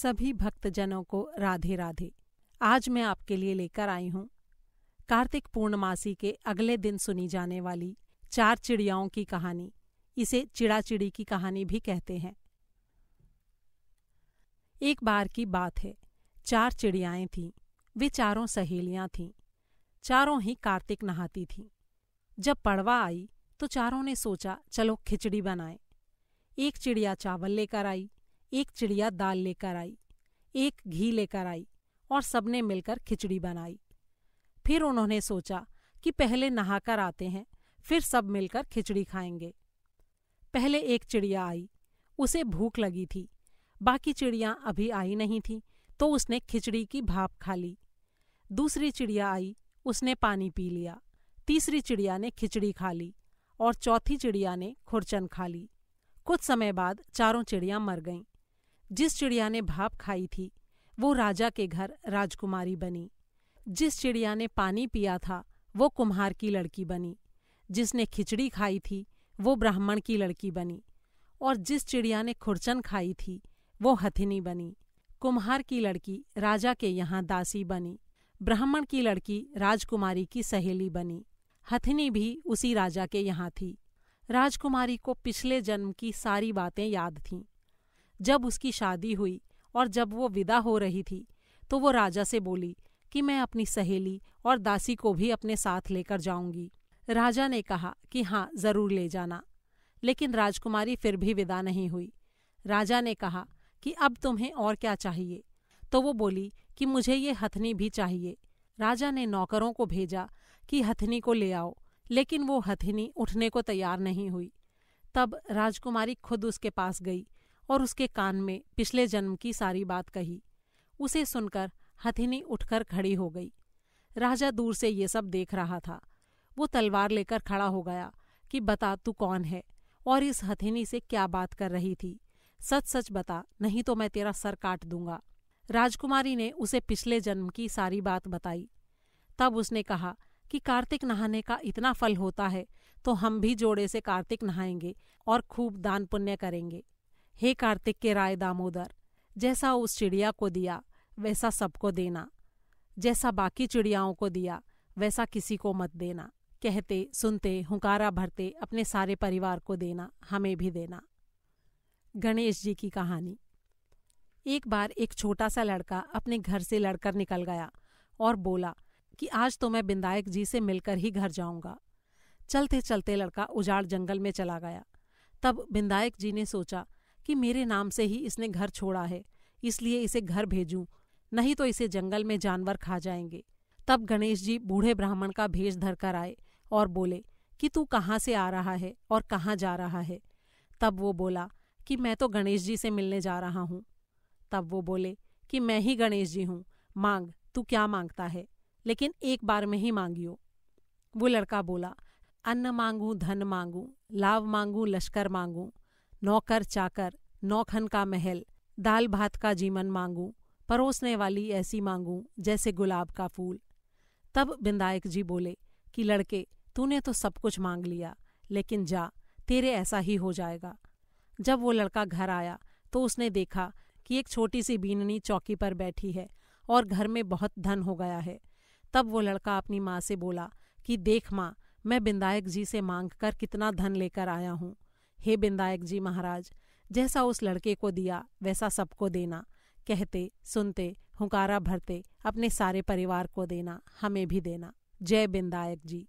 सभी भक्तजनों को राधे राधे आज मैं आपके लिए लेकर आई हूं कार्तिक पूर्णमासी के अगले दिन सुनी जाने वाली चार चिड़ियाओं की कहानी इसे चिड़ा चिड़ी की कहानी भी कहते हैं एक बार की बात है चार चिड़ियाएं थीं वे चारों सहेलियां थीं चारों ही कार्तिक नहाती थीं जब पड़वा आई तो चारों ने सोचा चलो खिचड़ी बनाए एक चिड़िया चावल लेकर आई एक चिड़िया दाल लेकर आई एक घी लेकर आई और सबने मिलकर खिचड़ी बनाई फिर उन्होंने सोचा कि पहले नहाकर आते हैं फिर सब मिलकर खिचड़ी खाएंगे पहले एक चिड़िया आई उसे भूख लगी थी बाकी चिड़िया अभी आई नहीं थी तो उसने खिचड़ी की भाप खा ली दूसरी चिड़िया आई उसने पानी पी लिया तीसरी चिड़िया ने खिचड़ी खा ली और चौथी चिड़िया ने खुरचन खा ली कुछ समय बाद चारों चिड़िया मर गईं जिस चिड़िया ने भाप खाई थी वो राजा के घर राजकुमारी बनी जिस चिड़िया ने पानी पिया था वो कुम्हार की लड़की बनी जिसने खिचड़ी खाई थी वो ब्राह्मण की लड़की बनी और जिस चिड़िया ने खुरचन खाई थी वो हथिनी बनी कुम्हार की लड़की राजा के यहाँ दासी बनी ब्राह्मण की लड़की राजकुमारी की सहेली बनी हथिनी भी उसी राजा के यहाँ थी राजकुमारी को पिछले जन्म की सारी बातें याद थीं जब उसकी शादी हुई और जब वो विदा हो रही थी तो वो राजा से बोली कि मैं अपनी सहेली और दासी को भी अपने साथ लेकर जाऊंगी राजा ने कहा कि हाँ जरूर ले जाना लेकिन राजकुमारी फिर भी विदा नहीं हुई राजा ने कहा कि अब तुम्हें और क्या चाहिए तो वो बोली कि मुझे ये हथनी भी चाहिए राजा ने नौकरों को भेजा कि हथनी को ले आओ लेकिन वो हथनी उठने को तैयार नहीं हुई तब राजकुमारी खुद उसके पास गई और उसके कान में पिछले जन्म की सारी बात कही उसे सुनकर हथिनी उठकर खड़ी हो गई राजा दूर से ये सब देख रहा था वो तलवार लेकर खड़ा हो गया कि बता तू कौन है और इस हथिनी से क्या बात कर रही थी सच सच बता नहीं तो मैं तेरा सर काट दूंगा राजकुमारी ने उसे पिछले जन्म की सारी बात बताई तब उसने कहा कि कार्तिक नहाने का इतना फल होता है तो हम भी जोड़े से कार्तिक नहाएंगे और खूब दान पुण्य करेंगे हे कार्तिक के राय दामोदर जैसा उस चिड़िया को दिया वैसा सबको देना जैसा बाकी चिड़ियाओं को दिया वैसा किसी को मत देना कहते सुनते हुंकारा भरते अपने सारे परिवार को देना हमें भी देना गणेश जी की कहानी एक बार एक छोटा सा लड़का अपने घर से लड़कर निकल गया और बोला कि आज तो मैं बिंदायक जी से मिलकर ही घर जाऊंगा चलते चलते लड़का उजाड़ जंगल में चला गया तब बिंदायक जी ने सोचा कि मेरे नाम से ही इसने घर छोड़ा है इसलिए इसे घर भेजूं नहीं तो इसे जंगल में जानवर खा जाएंगे तब गणेश जी बूढ़े ब्राह्मण का भेष धरकर आए और बोले कि तू कहाँ से आ रहा है और कहाँ जा रहा है तब वो बोला कि मैं तो गणेश जी से मिलने जा रहा हूँ तब वो बोले कि मैं ही गणेश जी हूँ मांग तू क्या मांगता है लेकिन एक बार में ही मांगियो वो लड़का बोला अन्न मांगू धन मांगू लाभ मांगू लश्कर मांगू नौकर चाकर नौखन का महल दाल भात का जीवन मांगू परोसने वाली ऐसी मांगू जैसे गुलाब का फूल तब बिंदायक जी बोले कि लड़के तूने तो सब कुछ मांग लिया लेकिन जा तेरे ऐसा ही हो जाएगा जब वो लड़का घर आया तो उसने देखा कि एक छोटी सी बीननी चौकी पर बैठी है और घर में बहुत धन हो गया है तब वो लड़का अपनी माँ से बोला कि देख माँ मैं बिंदायक जी से मांग कर कितना धन लेकर आया हूँ हे बिंदायक जी महाराज जैसा उस लड़के को दिया वैसा सबको देना कहते सुनते हुकारा भरते अपने सारे परिवार को देना हमें भी देना जय बिंदायक जी